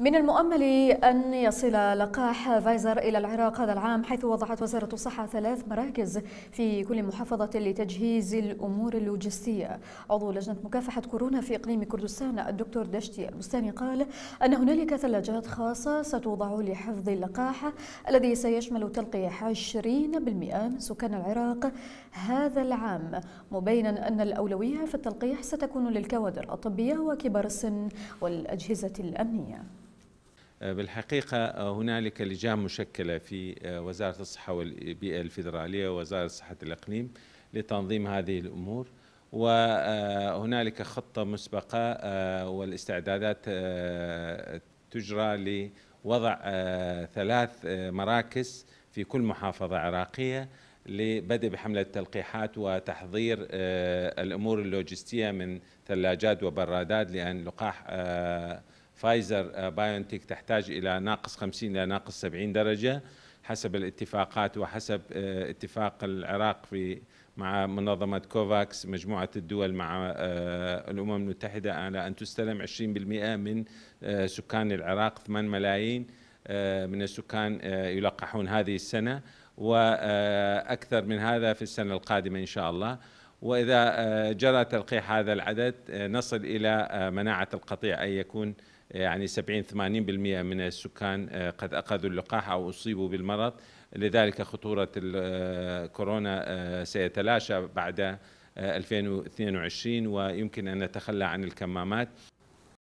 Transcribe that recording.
من المؤمل أن يصل لقاح فايزر إلى العراق هذا العام حيث وضعت وزارة الصحة ثلاث مراكز في كل محافظة لتجهيز الأمور اللوجستية عضو لجنة مكافحة كورونا في إقليم كردستان الدكتور دشتي البستاني قال أن هنالك ثلاجات خاصة ستوضع لحفظ اللقاح الذي سيشمل تلقيح 20% من سكان العراق هذا العام مبينا أن الأولوية في التلقيح ستكون للكوادر الطبية وكبار السن والأجهزة الأمنية آه، بالحقيقة آه، هنالك لجان مشكلة في آه، وزارة الصحة والبيئة الفيدرالية ووزارة صحة الإقليم لتنظيم هذه الأمور وهنالك خطة مسبقة والاستعدادات تجرى لوضع ثلاث مراكز في كل محافظة عراقية لبدء بحملة التلقيحات وتحضير الأمور اللوجستية من ثلاجات وبرادات لأن لقاح فايزر آه، بايونتك تحتاج إلى ناقص 50 إلى ناقص 70 درجة حسب الاتفاقات وحسب آه، اتفاق العراق في مع منظمة كوفاكس مجموعة الدول مع آه، الأمم المتحدة على أن تستلم 20% من سكان العراق 8 ملايين من السكان يلقحون هذه السنة وأكثر من هذا في السنة القادمة إن شاء الله وإذا آه، جرى تلقيح هذا العدد آه، نصل إلى آه، مناعة القطيع أي يكون يعني 70 80% من السكان قد أخذوا اللقاح أو أصيبوا بالمرض لذلك خطورة كورونا سيتلاشى بعد 2022 ويمكن أن نتخلى عن الكمامات